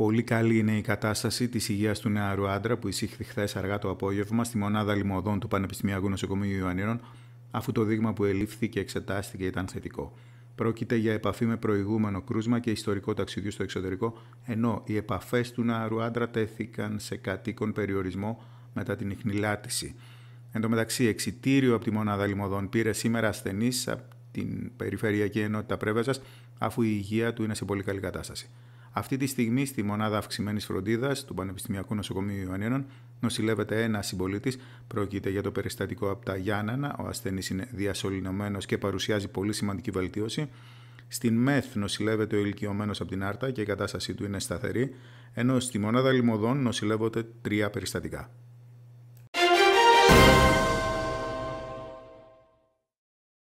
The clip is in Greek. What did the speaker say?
Πολύ καλή είναι η κατάσταση της υγείας του νεαρού άντρα που εισήχθη χθες αργά το απόγευμα στη μονάδα λιμωδών του Πανεπιστημιακού Νοσοκομείου Ιωαννίνων, αφού το δείγμα που ελήφθη και εξετάστηκε ήταν θετικό. Πρόκειται για επαφή με προηγούμενο κρούσμα και ιστορικό ταξιδιού στο εξωτερικό, ενώ οι επαφές του νεαρού άντρα τέθηκαν σε κατοίκον περιορισμό μετά την ιχνηλάτηση. Εν τω μεταξύ, εξητήριο από τη μονάδα λιμωδών πήρε σήμερα ασθενή από την Περιφερειακή Ενότητα Πρέβεζας, αφού η υγεία του είναι σε πολύ καλή κατάσταση. Αυτή τη στιγμή στη μονάδα αυξημένης φροντίδας του Πανεπιστημιακού Νοσοκομείου Ιωαννίνων νοσηλεύεται ένα συμπολίτης. Πρόκειται για το περιστατικό από τα Γιάννανα. Ο ασθενής είναι διασωληνωμένος και παρουσιάζει πολύ σημαντική βελτίωση. Στην ΜΕΘ νοσηλεύεται ο ηλικιωμένος από την Άρτα και η κατάστασή του είναι σταθερή, ενώ στη μονάδα Λιμωδών νοσηλεύονται τρία περιστατικά.